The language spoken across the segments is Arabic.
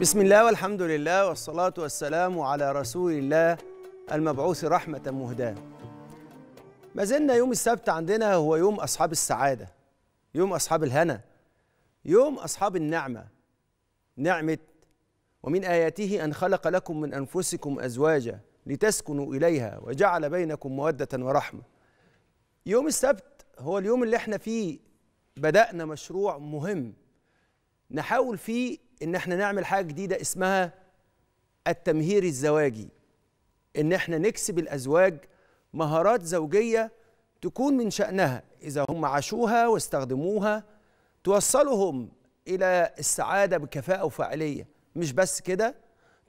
بسم الله والحمد لله والصلاة والسلام على رسول الله المبعوث رحمة مهداة ما زلنا يوم السبت عندنا هو يوم أصحاب السعادة يوم أصحاب الهنا يوم أصحاب النعمة نعمة ومن آياته أن خلق لكم من أنفسكم أزواجا لتسكنوا إليها وجعل بينكم مودة ورحمة يوم السبت هو اليوم اللي احنا فيه بدأنا مشروع مهم نحاول فيه ان احنا نعمل حاجه جديده اسمها التمهير الزواجي ان احنا نكسب الازواج مهارات زوجيه تكون من شانها اذا هم عاشوها واستخدموها توصلهم الى السعاده بكفاءه وفاعليه مش بس كده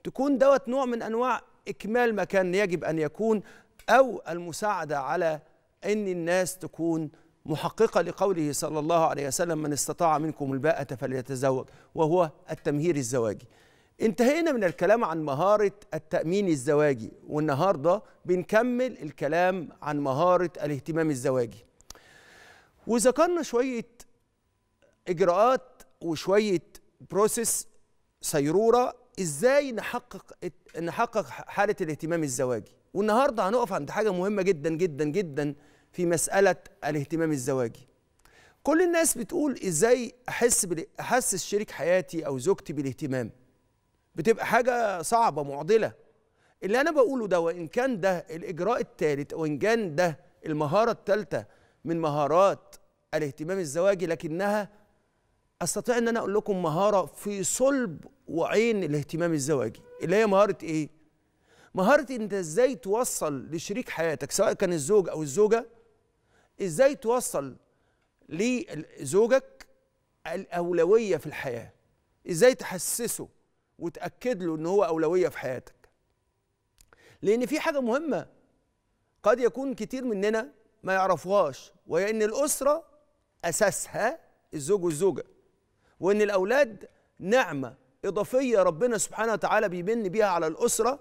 تكون دوت نوع من انواع اكمال ما كان يجب ان يكون او المساعده على ان الناس تكون محققة لقوله صلى الله عليه وسلم من استطاع منكم الباءة فليتزوج وهو التمهير الزواجي انتهينا من الكلام عن مهارة التأمين الزواجي والنهاردة بنكمل الكلام عن مهارة الاهتمام الزواجي وذكرنا شوية إجراءات وشوية بروسيس سيرورة إزاي نحقق نحقق حالة الاهتمام الزواجي والنهاردة هنقف عند حاجة مهمة جدا جدا جدا في مساله الاهتمام الزواجي كل الناس بتقول ازاي احس بل... احسس شريك حياتي او زوجتي بالاهتمام بتبقى حاجه صعبه معضله اللي انا بقوله ده وان كان ده الاجراء الثالث وان كان ده المهاره الثالثه من مهارات الاهتمام الزواجي لكنها استطيع ان انا اقول لكم مهاره في صلب وعين الاهتمام الزواجي اللي هي مهاره ايه مهاره انت ازاي توصل لشريك حياتك سواء كان الزوج او الزوجه ازاي توصل لزوجك الاولويه في الحياه ازاي تحسسه وتاكد له ان هو اولويه في حياتك لان في حاجه مهمه قد يكون كتير مننا ما يعرفوهاش وهي ان الاسره اساسها الزوج والزوجه وان الاولاد نعمه اضافيه ربنا سبحانه وتعالى بيمن بيها على الاسره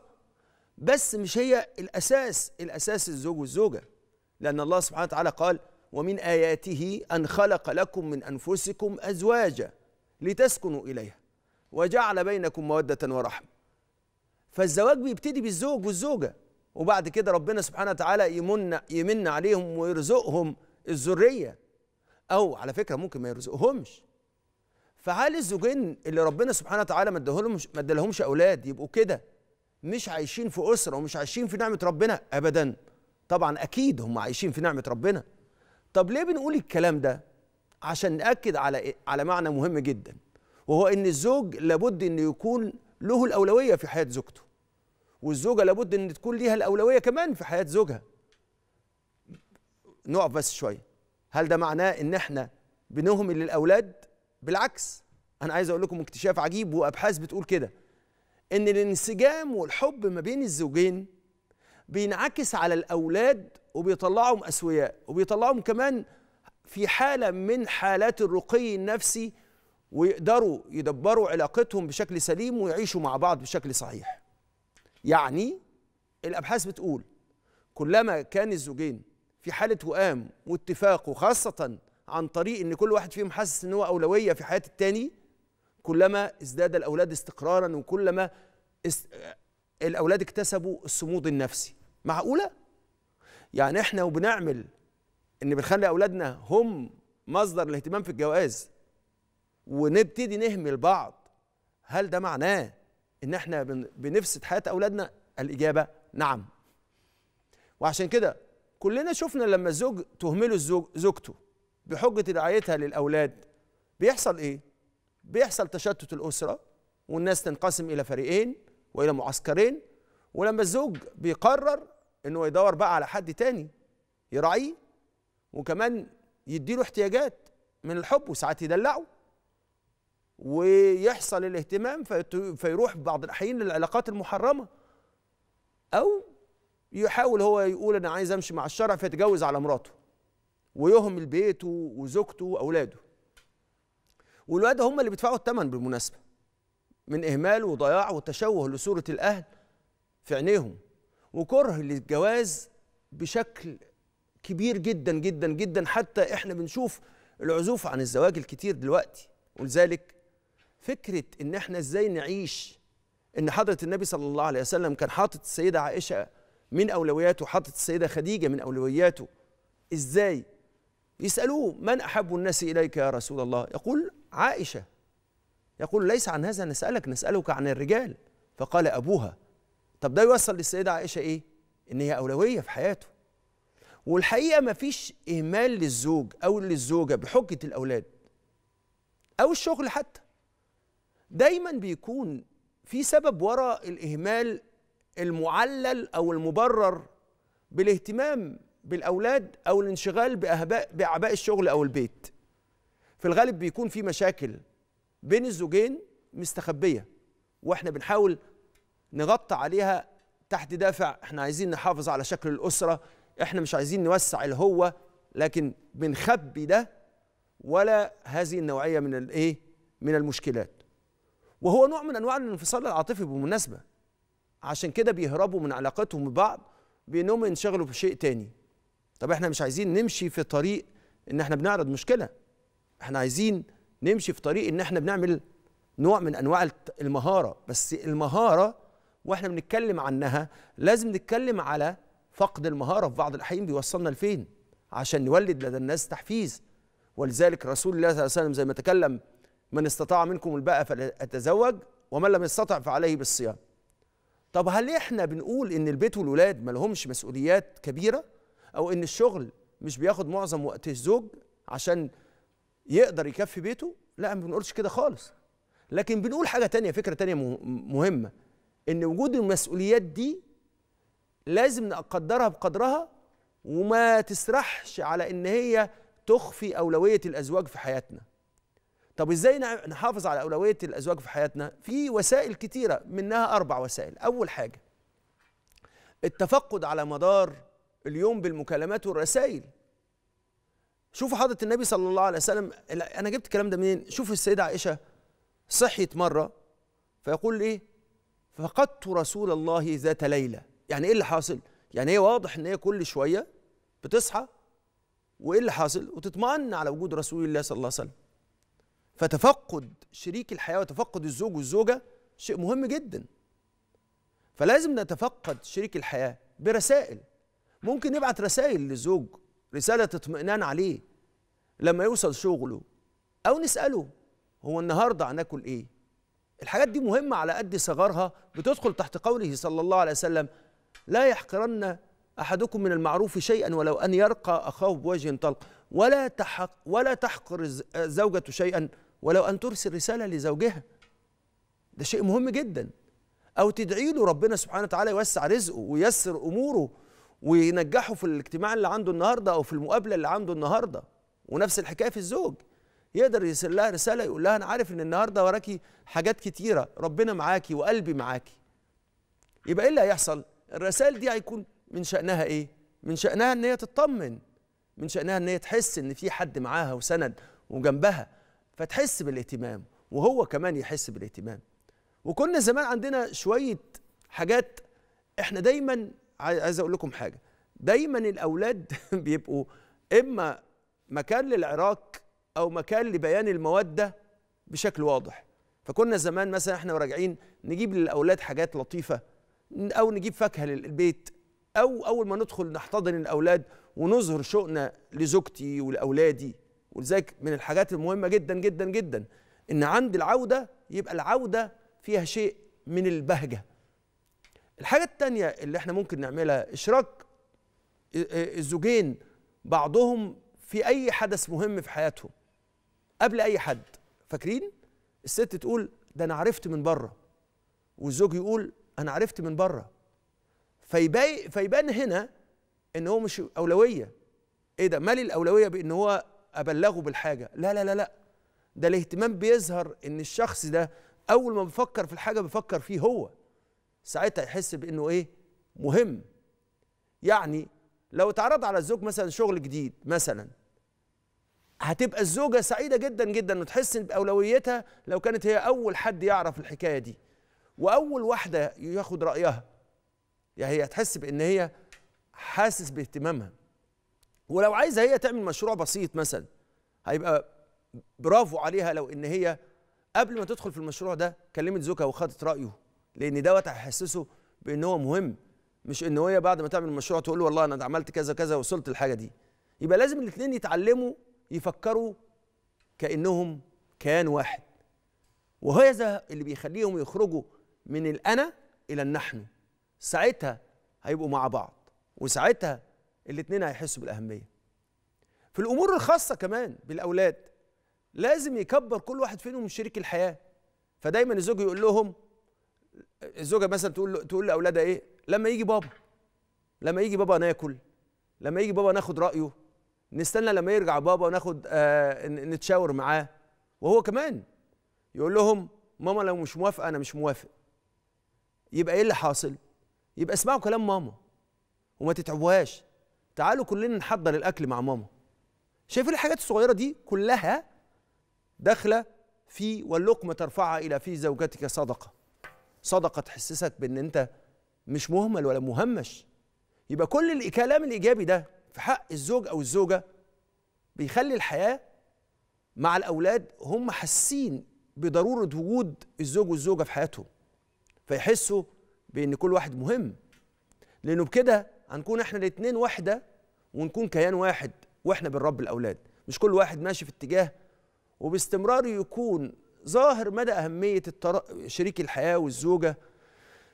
بس مش هي الاساس الاساس الزوج والزوجه لأن الله سبحانه وتعالى قال ومن آياته أن خلق لكم من أنفسكم أزواجا لتسكنوا إليها وجعل بينكم مودة ورحمة فالزواج بيبتدي بالزوج والزوجة وبعد كده ربنا سبحانه وتعالى يمن يمن عليهم ويرزقهم الذرية أو على فكرة ممكن ما يرزقهمش فهل الزوجين اللي ربنا سبحانه وتعالى ما ادالهمش ما ادالهمش أولاد يبقوا كده مش عايشين في أسرة ومش عايشين في نعمة ربنا أبداً طبعا اكيد هم عايشين في نعمه ربنا طب ليه بنقول الكلام ده عشان ناكد على إيه؟ على معنى مهم جدا وهو ان الزوج لابد انه يكون له الاولويه في حياه زوجته والزوجه لابد ان تكون ليها الاولويه كمان في حياه زوجها نقف بس شويه هل ده معناه ان احنا بنهمل للاولاد بالعكس انا عايز اقول لكم اكتشاف عجيب وابحاث بتقول كده ان الانسجام والحب ما بين الزوجين بينعكس على الأولاد وبيطلعهم أسوياء وبيطلعهم كمان في حالة من حالات الرقي النفسي ويقدروا يدبروا علاقتهم بشكل سليم ويعيشوا مع بعض بشكل صحيح يعني الأبحاث بتقول كلما كان الزوجين في حالة وئام واتفاق وخاصة عن طريق ان كل واحد فيهم حاسس ان هو اولويه في حياه التاني كلما ازداد الاولاد استقرارا وكلما است... الاولاد اكتسبوا الصمود النفسي معقوله يعني احنا وبنعمل ان بنخلي اولادنا هم مصدر الاهتمام في الجواز ونبتدي نهمل بعض هل ده معناه ان احنا بنفسد حياه اولادنا الاجابه نعم وعشان كده كلنا شفنا لما الزوج تهمله الزوج زوجته بحجه رعايتها للاولاد بيحصل ايه بيحصل تشتت الاسره والناس تنقسم الى فريقين والى معسكرين ولما الزوج بيقرر انه يدور بقى على حد تاني يراعيه وكمان يديله احتياجات من الحب وساعات يدلعه ويحصل الاهتمام فيروح بعض الاحيان للعلاقات المحرمه او يحاول هو يقول انا عايز امشي مع الشرع فيتجوز على مراته ويهمل بيته وزوجته واولاده والولاد هم اللي بيدفعوا الثمن بالمناسبه من اهمال وضياع وتشوه لصوره الاهل في عينيهم وكره للجواز بشكل كبير جدا جدا جدا حتى احنا بنشوف العزوف عن الزواج الكتير دلوقتي ولذلك فكره ان احنا ازاي نعيش ان حضره النبي صلى الله عليه وسلم كان حاطط السيده عائشه من اولوياته حاطط السيده خديجه من اولوياته ازاي يسالوه من احب الناس اليك يا رسول الله يقول عائشه يقول ليس عن هذا نسالك نسالك عن الرجال فقال ابوها طب ده يوصل للسيدة عائشة إيه؟ إن هي أولوية في حياته والحقيقة مفيش إهمال للزوج أو للزوجة بحجة الأولاد أو الشغل حتى دايما بيكون في سبب وراء الإهمال المعلل أو المبرر بالاهتمام بالأولاد أو الانشغال بأعباء الشغل أو البيت في الغالب بيكون في مشاكل بين الزوجين مستخبية واحنا بنحاول نغطى عليها تحت دافع احنا عايزين نحافظ على شكل الأسرة احنا مش عايزين نوسع الهوة لكن بنخبي ده ولا هذه النوعية من الايه من المشكلات وهو نوع من انواع الانفصال العاطفي بالمناسبة عشان كده بيهربوا من علاقتهم ببعض بانهم ينشغلوا بشيء تاني طب احنا مش عايزين نمشي في طريق ان احنا بنعرض مشكلة احنا عايزين نمشي في طريق ان احنا بنعمل نوع من انواع المهاره بس المهاره واحنا بنتكلم عنها لازم نتكلم على فقد المهارة في بعض الأحيان بيوصلنا لفين عشان نولد لدى الناس تحفيز ولذلك رسول الله صلى الله عليه وسلم زي ما تكلم من استطاع منكم الباء فليتزوج ومن لم يستطع فعليه بالصيام طب هل احنا بنقول ان البيت والولاد ما لهمش مسؤوليات كبيره او ان الشغل مش بياخد معظم وقت الزوج عشان يقدر يكفي بيته لا ما بنقولش كده خالص لكن بنقول حاجه تانية فكره تانية مهمه ان وجود المسؤوليات دي لازم نقدرها بقدرها وما تسرحش على ان هي تخفي اولويه الازواج في حياتنا طب ازاي نحافظ على اولويه الازواج في حياتنا في وسائل كتيره منها اربع وسائل اول حاجه التفقد على مدار اليوم بالمكالمات والرسائل شوفوا حضره النبي صلى الله عليه وسلم انا جبت الكلام ده منين شوفوا السيده عائشه صحيت مره فيقول ايه فقدت رسول الله ذات ليله يعني ايه اللي حاصل يعني هي واضح ان هي كل شويه بتصحى وايه اللي حاصل وتطمئن على وجود رسول الله صلى الله عليه وسلم فتفقد شريك الحياه وتفقد الزوج والزوجه شيء مهم جدا فلازم نتفقد شريك الحياه برسائل ممكن نبعت رسائل للزوج رساله اطمئنان عليه لما يوصل شغله او نساله هو النهارده هناكل ايه الحاجات دي مهمة على قد صغرها بتدخل تحت قوله صلى الله عليه وسلم لا يحقرن أحدكم من المعروف شيئا ولو أن يرقى أخاه بوجه طلق ولا تحق ولا تحقر زوجة شيئا ولو أن ترسل رسالة لزوجها ده شيء مهم جدا أو تدعي له ربنا سبحانه وتعالى يوسع رزقه وييسر أموره وينجحه في الاجتماع اللي عنده النهارده أو في المقابلة اللي عنده النهارده ونفس الحكاية في الزوج يقدر يرسل لها رساله يقول لها انا عارف ان النهارده وراكي حاجات كتيره ربنا معاكي وقلبي معاكي يبقى ايه اللي هيحصل الرسائل دي هيكون من شانها ايه من شانها ان هي تطمن من شانها ان هي تحس ان في حد معاها وسند وجنبها فتحس بالاهتمام وهو كمان يحس بالاهتمام وكنا زمان عندنا شويه حاجات احنا دايما عايز اقول لكم حاجه دايما الاولاد بيبقوا اما مكان للعراك او مكان لبيان الموده بشكل واضح فكنا زمان مثلا احنا راجعين نجيب للاولاد حاجات لطيفه او نجيب فاكهه للبيت او اول ما ندخل نحتضن الاولاد ونظهر شوقنا لزوجتي ولاولادي ولذلك من الحاجات المهمه جدا جدا جدا ان عند العوده يبقى العوده فيها شيء من البهجه الحاجه الثانيه اللي احنا ممكن نعملها اشراك الزوجين بعضهم في اي حدث مهم في حياتهم قبل اي حد فاكرين الست تقول ده انا عرفت من بره والزوج يقول انا عرفت من بره فيبي فيبان هنا ان هو مش اولويه ايه ده مالي الاولويه بان هو ابلغه بالحاجه لا لا لا لا ده الاهتمام بيظهر ان الشخص ده اول ما بفكر في الحاجه بفكر فيه هو ساعتها يحس بانه ايه مهم يعني لو اتعرض على الزوج مثلا شغل جديد مثلا هتبقى الزوجه سعيده جدا جدا وتحس باولويتها لو كانت هي اول حد يعرف الحكايه دي واول واحده ياخد رايها يعني هي هتحس بان هي حاسس باهتمامها ولو عايزه هي تعمل مشروع بسيط مثلا هيبقى برافو عليها لو ان هي قبل ما تدخل في المشروع ده كلمت زوجها وخدت رايه لان دوت هيحسسه بان هو مهم مش ان هي بعد ما تعمل المشروع تقول له والله انا عملت كذا كذا وصلت للحاجه دي يبقى لازم الاثنين يتعلموا يفكروا كانهم كيان واحد وهذا اللي بيخليهم يخرجوا من الانا الى النحن ساعتها هيبقوا مع بعض وساعتها الاثنين هيحسوا بالاهميه في الامور الخاصه كمان بالاولاد لازم يكبر كل واحد فيهم شريك الحياه فدايما الزوج يقول لهم الزوجه مثلا تقول تقول لاولادها ايه لما يجي بابا لما يجي بابا ناكل لما يجي بابا ناخد رايه نستنى لما يرجع بابا وناخد آه، نتشاور معاه وهو كمان يقول لهم ماما لو مش موافقه انا مش موافق يبقى ايه اللي حاصل يبقى اسمعوا كلام ماما وما تتعبوهاش تعالوا كلنا نحضر الاكل مع ماما شايفين الحاجات الصغيره دي كلها داخله في واللقمه ترفعها الى في زوجتك صدقه صدقه تحسسك بان انت مش مهمل ولا مهمش يبقى كل الكلام الايجابي ده في حق الزوج او الزوجه بيخلي الحياه مع الاولاد هم حاسين بضروره وجود الزوج والزوجه في حياتهم فيحسوا بان كل واحد مهم لانه بكده هنكون احنا الاثنين واحده ونكون كيان واحد واحنا بنربي الاولاد مش كل واحد ماشي في اتجاه وباستمرار يكون ظاهر مدى اهميه التر... شريك الحياه والزوجه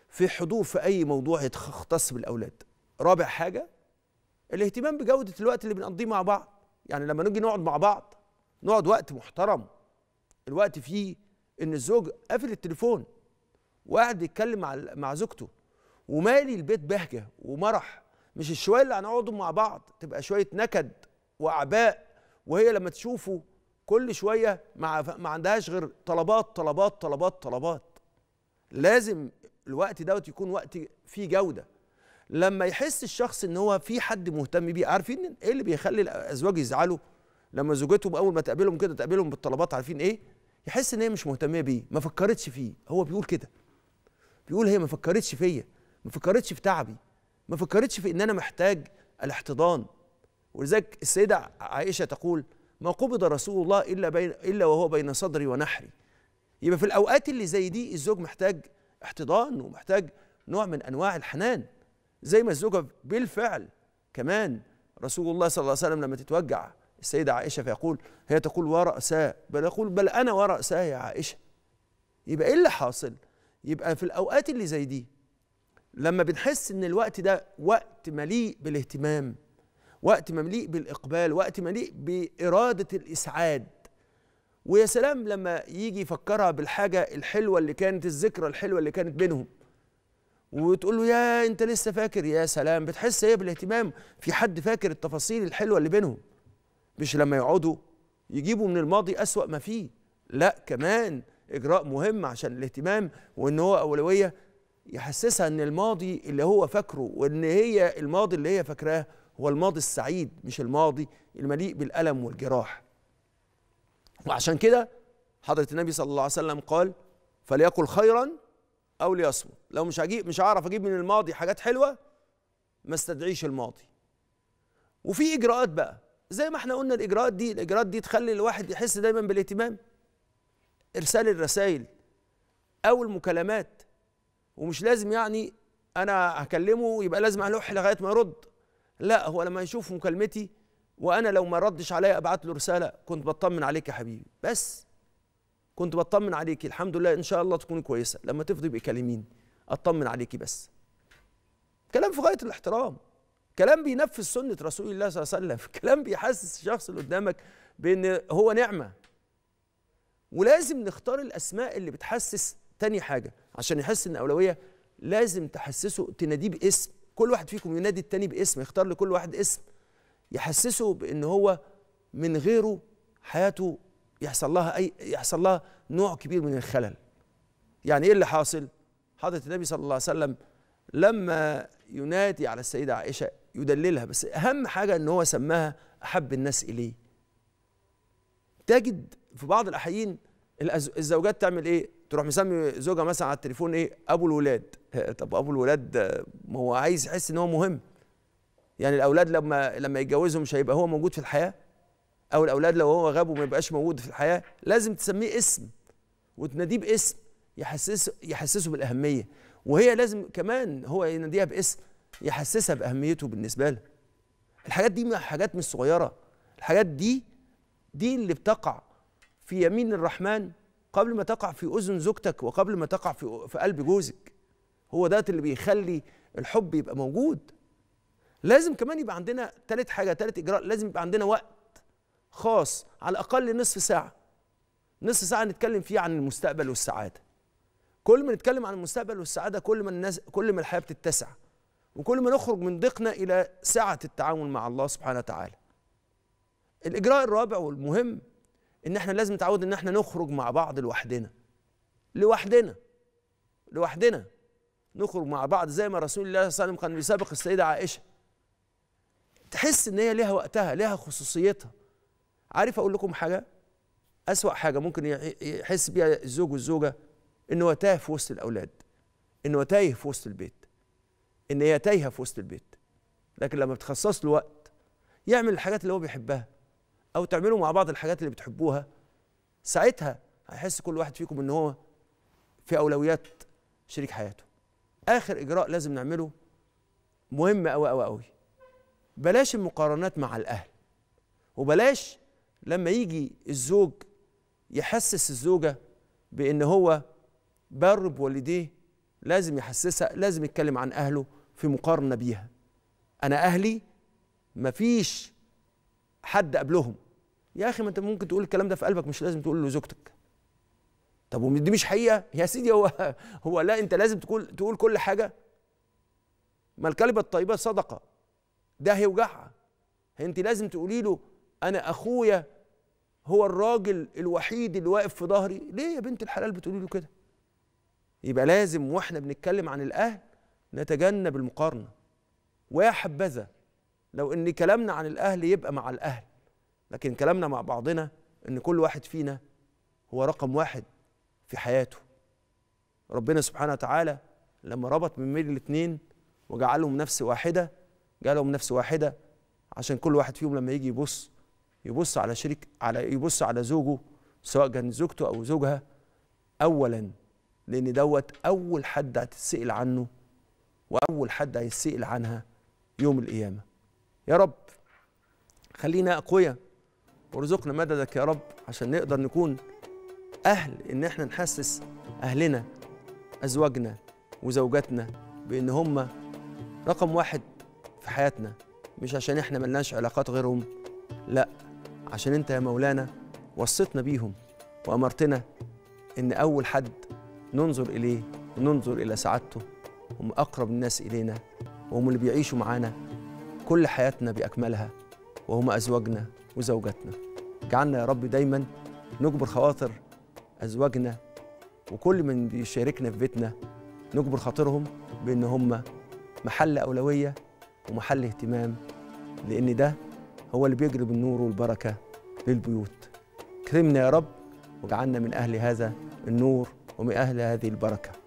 في حضور في اي موضوع يختص بالاولاد رابع حاجه الاهتمام بجوده الوقت اللي بنقضيه مع بعض يعني لما نيجي نقعد مع بعض نقعد وقت محترم الوقت فيه ان الزوج قافل التليفون وقاعد يتكلم مع مع زوجته ومالي البيت بهجه ومرح مش الشويه اللي هنقعدهم مع بعض تبقى شويه نكد واعباء وهي لما تشوفه كل شويه مع ما عندهاش غير طلبات طلبات طلبات طلبات لازم الوقت دوت يكون وقت فيه جوده لما يحس الشخص ان هو في حد مهتم بيه عارفين ايه اللي بيخلي الازواج يزعلوا لما زوجتهم اول ما تقابلهم كده تقابلهم بالطلبات عارفين ايه يحس ان هي مش مهتمه بيه ما فكرتش فيه هو بيقول كده بيقول هي ما فكرتش فيا ما فكرتش في تعبي ما فكرتش في ان انا محتاج الاحتضان ولذلك السيده عائشه تقول ما قبض رسول الله الا بين الا وهو بين صدري ونحري يبقى في الاوقات اللي زي دي الزوج محتاج احتضان ومحتاج نوع من انواع الحنان زي ما الزوجة بالفعل كمان رسول الله صلى الله عليه وسلم لما تتوجع السيدة عائشة فيقول هي تقول ورأسا بل يقول بل أنا ورأسا يا عائشة يبقى إيه اللي حاصل يبقى في الأوقات اللي زي دي لما بنحس إن الوقت ده وقت مليء بالاهتمام وقت مليء بالإقبال وقت مليء بإرادة الإسعاد ويا سلام لما يجي يفكرها بالحاجة الحلوة اللي كانت الذكرى الحلوة اللي كانت بينهم وتقول له يا انت لسه فاكر يا سلام بتحس ايه بالاهتمام في حد فاكر التفاصيل الحلوه اللي بينهم مش لما يقعدوا يجيبوا من الماضي اسوا ما فيه لا كمان اجراء مهم عشان الاهتمام وان هو اولويه يحسسها ان الماضي اللي هو فاكره وان هي الماضي اللي هي فاكراه هو الماضي السعيد مش الماضي المليء بالالم والجراح وعشان كده حضره النبي صلى الله عليه وسلم قال فليقل خيرا او ليصمت لو مش هجيب مش هعرف اجيب من الماضي حاجات حلوه ما استدعيش الماضي وفي اجراءات بقى زي ما احنا قلنا الاجراءات دي الاجراءات دي تخلي الواحد يحس دايما بالاهتمام ارسال الرسائل او المكالمات ومش لازم يعني انا هكلمه يبقى لازم الوح لغايه ما يرد لا هو لما يشوف مكالمتي وانا لو ما ردش عليا ابعت له رساله كنت بطمن عليك يا حبيبي بس كنت بطمن عليكي الحمد لله ان شاء الله تكوني كويسه لما تفضي يبقى كلميني اطمن عليكي بس كلام في غايه الاحترام كلام بينفذ سنه رسول الله صلى الله عليه وسلم كلام بيحسس الشخص اللي قدامك بان هو نعمه ولازم نختار الاسماء اللي بتحسس تاني حاجه عشان يحس ان اولويه لازم تحسسه تناديه باسم كل واحد فيكم ينادي التاني باسم يختار لكل واحد اسم يحسسه بان هو من غيره حياته يحصل لها اي يحصل لها نوع كبير من الخلل يعني ايه اللي حاصل حضره النبي صلى الله عليه وسلم لما ينادي على السيده عائشه يدللها بس اهم حاجه ان هو سماها احب الناس اليه تجد في بعض الاحيان الزوجات تعمل ايه تروح مسمي زوجها مثلا على التليفون ايه ابو الولاد طب ابو الولاد ما هو عايز يحس ان هو مهم يعني الاولاد لما لما يتجوزهم مش هيبقى هو موجود في الحياه او الاولاد لو هو غاب وما يبقاش موجود في الحياه لازم تسميه اسم وتناديه باسم يحسس يحسسه بالاهميه وهي لازم كمان هو يناديها باسم يحسسها باهميته بالنسبه لها الحاجات دي حاجات مش صغيره الحاجات دي دي اللي بتقع في يمين الرحمن قبل ما تقع في اذن زوجتك وقبل ما تقع في في قلب جوزك هو ده اللي بيخلي الحب يبقى موجود لازم كمان يبقى عندنا تالت حاجه تالت اجراء لازم يبقى عندنا وقت خاص على الاقل نصف ساعه نصف ساعه نتكلم فيه عن المستقبل والسعاده كل ما نتكلم عن المستقبل والسعاده كل ما الناس كل ما الحياه بتتسع وكل ما نخرج من ضيقنا الى سعه التعامل مع الله سبحانه وتعالى الاجراء الرابع والمهم ان احنا لازم نتعود ان احنا نخرج مع بعض لوحدنا لوحدنا لوحدنا نخرج مع بعض زي ما رسول الله صلى الله عليه وسلم كان بيسابق السيده عائشه تحس ان هي ليها وقتها ليها خصوصيتها عارف اقول لكم حاجه اسوا حاجه ممكن يحس بيها الزوج والزوجه ان هو تايه في وسط الاولاد ان هو تايه في وسط البيت ان هي تايهه في وسط البيت لكن لما بتخصص له وقت يعمل الحاجات اللي هو بيحبها او تعملوا مع بعض الحاجات اللي بتحبوها ساعتها هيحس كل واحد فيكم ان هو في اولويات شريك حياته اخر اجراء لازم نعمله مهم قوي قوي قوي بلاش المقارنات مع الاهل وبلاش لما يجي الزوج يحسس الزوجة بأن هو بر بوالديه لازم يحسسها لازم يتكلم عن أهله في مقارنة بيها أنا أهلي مفيش حد قبلهم يا أخي ما أنت ممكن تقول الكلام ده في قلبك مش لازم تقول له زوجتك طب دي مش حقيقة يا سيدي هو هو لا أنت لازم تقول تقول كل حاجة ما الكلمة الطيبة صدقة ده هيوجعها أنت لازم تقولي له أنا أخويا هو الراجل الوحيد اللي واقف في ظهري ليه يا بنت الحلال بتقولي له كده يبقى لازم واحنا بنتكلم عن الاهل نتجنب المقارنه ويا حبذا لو ان كلامنا عن الاهل يبقى مع الاهل لكن كلامنا مع بعضنا ان كل واحد فينا هو رقم واحد في حياته ربنا سبحانه وتعالى لما ربط من بين الاثنين وجعلهم نفس واحده جعلهم نفس واحده عشان كل واحد فيهم لما يجي يبص يبص على شريك على يبص على زوجه سواء كان زوجته او زوجها اولا لان دوت اول حد هتتسال عنه واول حد هيتسال عنها يوم القيامه يا رب خلينا اقوياء وارزقنا مددك يا رب عشان نقدر نكون اهل ان احنا نحسس اهلنا ازواجنا وزوجاتنا بان هم رقم واحد في حياتنا مش عشان احنا ملناش علاقات غيرهم لا عشان أنت يا مولانا وصيتنا بيهم وأمرتنا إن أول حد ننظر إليه وننظر إلى سعادته هم أقرب الناس إلينا وهم اللي بيعيشوا معانا كل حياتنا بأكملها وهم أزواجنا وزوجاتنا اجعلنا يا رب دايما نجبر خواطر أزواجنا وكل من بيشاركنا في بيتنا نجبر خاطرهم بأن هم محل أولوية ومحل اهتمام لأن ده هو اللي بيجلب النور والبركة للبيوت كرمنا يا رب وجعلنا من أهل هذا النور ومن أهل هذه البركة